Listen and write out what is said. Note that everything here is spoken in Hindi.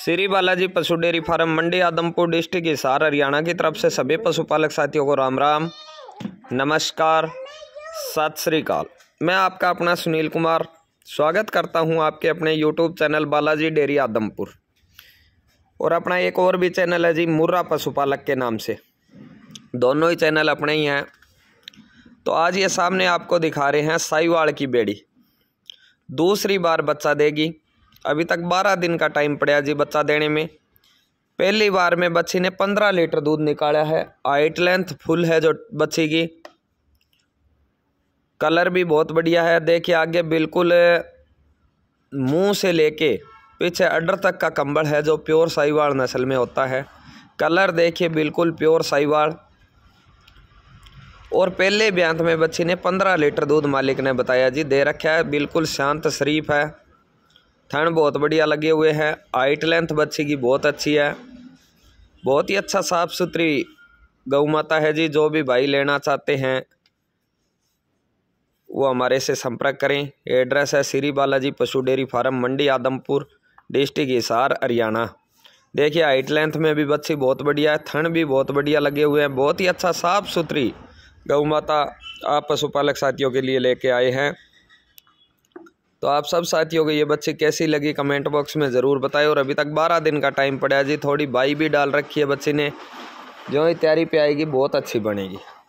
श्री बालाजी पशु dairy farm Mandi Adampur district Hisar Haryana की तरफ से सभी पशुपालक साथियों को राम राम नमस्कार सत श्रीकाल मैं आपका अपना सुनील कुमार स्वागत करता हूं आपके अपने YouTube channel Balaji dairy Adampur और अपना एक और भी चैनल है जी मुर्रा पशुपालक के नाम से दोनों ही चैनल अपने ही हैं तो आज ये सामने आपको दिखा रहे हैं साईवाड़ की बेड़ी दूसरी बार बच्चा देगी अभी तक बारह दिन का टाइम पड़ा जी बच्चा देने में पहली बार में बच्ची ने पंद्रह लीटर दूध निकाला है हाइट लेंथ फुल है जो बच्ची की कलर भी बहुत बढ़िया है देखिए आगे बिल्कुल मुंह से लेके पीछे अडर तक का कंबल है जो प्योर साहिवाल नस्ल में होता है कलर देखिए बिल्कुल प्योर साहिवाल और पहले ब्यांत में बच्ची ने पंद्रह लीटर दूध मालिक ने बताया जी दे रखा है बिल्कुल शांत शरीफ है थन बहुत बढ़िया लगे हुए हैं हाइट लेंथ बच्ची की बहुत अच्छी है बहुत ही अच्छा साफ़ सुथरी गऊ माता है जी जो भी भाई लेना चाहते हैं वो हमारे से संपर्क करें एड्रेस है श्री बालाजी पशु dairy farm Mandi Adampur district Hisar Haryana देखिए हाइट लेंथ में भी बच्ची बहुत बढ़िया है थन भी बहुत बढ़िया लगे हुए हैं बहुत ही अच्छा साफ़ सुथरी गऊ माता आप पशुपालक साथियों के लिए लेके आए हैं तो आप सब साथियों को ये बच्ची कैसी लगी कमेंट बॉक्स में ज़रूर बताएं और अभी तक बारह दिन का टाइम पड़ा जी थोड़ी बाई भी डाल रखी है बच्ची ने जो ही तैयारी पे आएगी बहुत अच्छी बनेगी